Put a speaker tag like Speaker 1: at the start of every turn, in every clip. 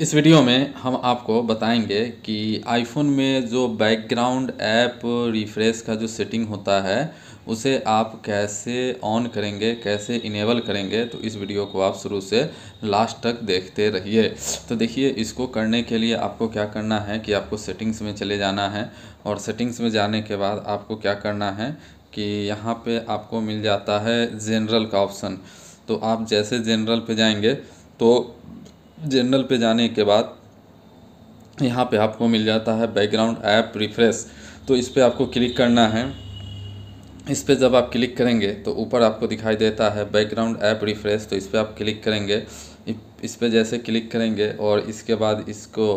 Speaker 1: इस वीडियो में हम आपको बताएंगे कि आईफोन में जो बैकग्राउंड ऐप रिफ्रेश का जो सेटिंग होता है उसे आप कैसे ऑन करेंगे कैसे इनेबल करेंगे तो इस वीडियो को आप शुरू से लास्ट तक देखते रहिए तो देखिए इसको करने के लिए आपको क्या करना है कि आपको सेटिंग्स में चले जाना है और सेटिंग्स में जाने के बाद आपको क्या करना है कि यहाँ पर आपको मिल जाता है जनरल का ऑप्शन तो आप जैसे जनरल पर जाएँगे तो जनरल पे जाने के बाद यहाँ पे आपको मिल जाता है बैकग्राउंड ऐप रिफ्रेश तो इस पर आपको क्लिक करना है इस पर जब आप क्लिक करेंगे तो ऊपर आपको दिखाई देता है बैकग्राउंड ऐप रिफ्रेश तो इस पर आप क्लिक करेंगे इस पर जैसे क्लिक करेंगे और इसके बाद इसको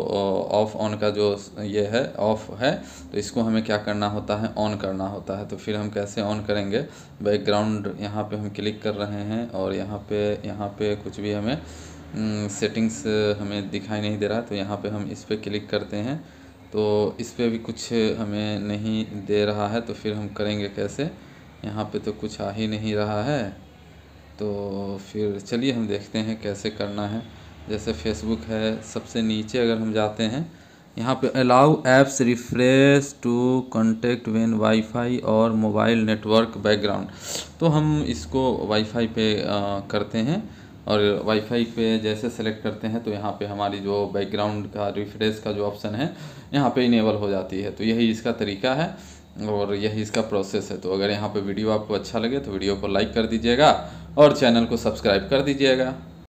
Speaker 1: ऑफ़ ऑन का जो ये है ऑफ़ है तो इसको हमें क्या करना होता है ऑन करना होता है तो फिर हम कैसे ऑन करेंगे बैकग्राउंड यहाँ पे हम क्लिक कर रहे हैं और यहाँ पे यहाँ पे कुछ भी हमें सेटिंग्स हमें दिखाई नहीं दे रहा तो यहाँ पे हम इस पर क्लिक करते हैं तो इस पर भी कुछ हमें नहीं दे रहा है तो फिर हम करेंगे कैसे यहाँ पे तो कुछ आ ही नहीं रहा है तो फिर चलिए हम देखते हैं कैसे करना है जैसे फेसबुक है सबसे नीचे अगर हम जाते हैं यहाँ पे allow apps refresh to contact when wifi और मोबाइल नेटवर्क बैकग्राउंड तो हम इसको वाईफाई पे आ, करते हैं और वाईफाई पे जैसे सेलेक्ट करते हैं तो यहाँ पे हमारी जो बैकग्राउंड का रिफ्रेश का जो ऑप्शन है यहाँ पे इनेबल हो जाती है तो यही इसका तरीका है और यही इसका प्रोसेस है तो अगर यहाँ पे वीडियो आपको अच्छा लगे तो वीडियो को लाइक कर दीजिएगा और चैनल को सब्सक्राइब कर दीजिएगा